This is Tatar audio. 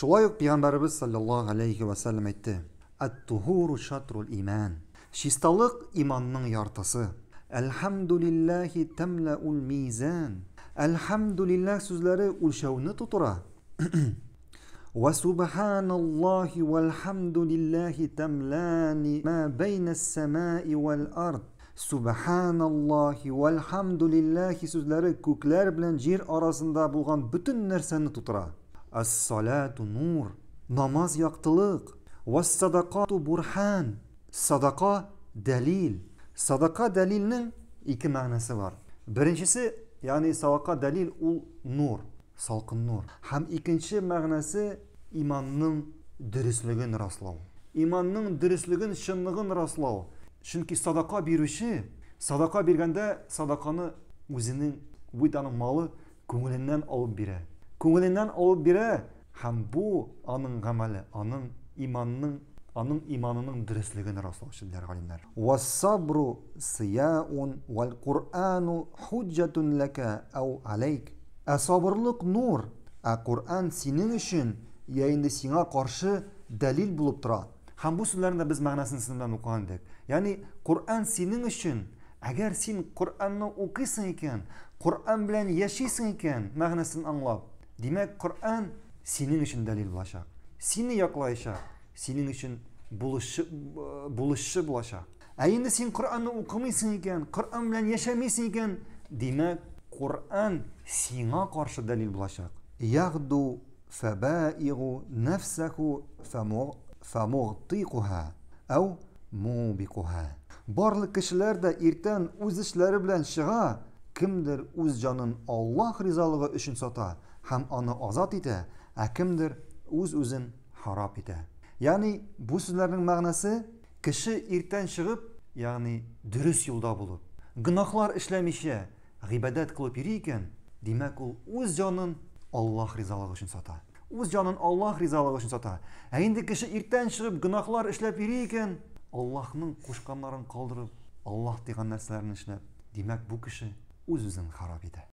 shoaib payg'ambarimiz sallallohu alayhi vasallam aytdi attuhuru shatrul iymon shistolik iymonning yortasi alhamdulillahi tamlaul mizan alhamdulillah so'zlari o'lshovni to'tira va subhanallohi valhamdulillahi tamlani ma bayna samai val ard subhanallohi valhamdulillahi so'zlari ko'klar bilan yer orasida bo'lgan butun narsani to'tira Әс-саләту нур намаз яқтылық уассадақату бурхан садақа дәлил садақа дәлилнің екі мағынасы бар біріншісі яғни садақа дәлил ол нұр салқын нұр һәм екінші мағынасы иманның дұрыслығын раслау. иманның дұрыслығын шындығын растау чүнки садақа беруші садақа бергенде садақаны өзінің өйт малы көңілінен алып береді Күңеленнән ул бирә һәм бу аның гамәле, аның иманының, аның иманының дөреслеген раслаучы дигән галимнар. Уассабру сияун вал Куръану худжатун лака ау алейк. Асабрлык нур, а Куръан синең өчен яинде сиңа каршы дәлил булып тора. Һәм бу сүзләрне без мәгънәсен синдән укыган дип. Яни Куръан синең өчен Әгәр син Кур'анны укыйсың икән, Кур'ан белән яшисең икән, мәгънәсен аңлап, Демек, Куръан синең өчен дәлил булачак. Синне яклыйша, синең өчен булышы булышы булачак. Ә инде син Куръанны укымыйсың икән, Куръан белән яшәмәсең икән, димәк Куръан сиңа каршы дәлил булачак. Яхду фабаиру нафсаху фаму фамуртикха ау мубикха. Барлык кешеләрдә ертән үз işләре белән шөгыль, кимдер үз җанын Аллаһ ризалыгы өчен сата. ham uni ozod etadi a kimdir o'z uz o'zini harob etadi ya'ni bu so'zlarning ma'nosi kishi ertan chiqib ya'ni durust yo'lda bo'lib gunohlar ishlamishi g'ibadat qilib yurar ekan demak u o'z jonini olloh rizolig'i uchun sotadi o'z jonini olloh rizolig'i uchun sotadi a endi kishi ertan chiqib gunohlar ishlab yurar ekan ollohning qo'shganlarini qoldirib olloh degan narsalarni ishlab demak bu kishi o'z o'zini xarob etadi